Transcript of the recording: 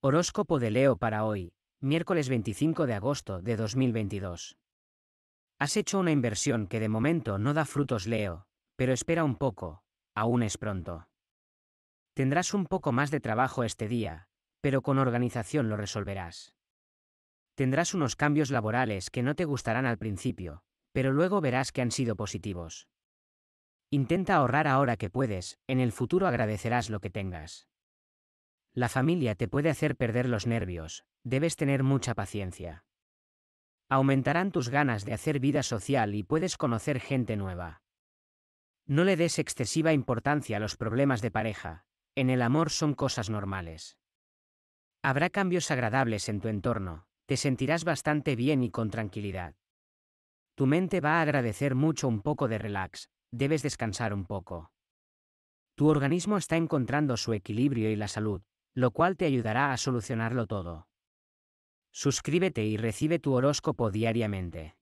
Horóscopo de Leo para hoy, miércoles 25 de agosto de 2022. Has hecho una inversión que de momento no da frutos Leo, pero espera un poco, aún es pronto. Tendrás un poco más de trabajo este día, pero con organización lo resolverás. Tendrás unos cambios laborales que no te gustarán al principio, pero luego verás que han sido positivos. Intenta ahorrar ahora que puedes, en el futuro agradecerás lo que tengas. La familia te puede hacer perder los nervios, debes tener mucha paciencia. Aumentarán tus ganas de hacer vida social y puedes conocer gente nueva. No le des excesiva importancia a los problemas de pareja, en el amor son cosas normales. Habrá cambios agradables en tu entorno, te sentirás bastante bien y con tranquilidad. Tu mente va a agradecer mucho un poco de relax, debes descansar un poco. Tu organismo está encontrando su equilibrio y la salud, lo cual te ayudará a solucionarlo todo. Suscríbete y recibe tu horóscopo diariamente.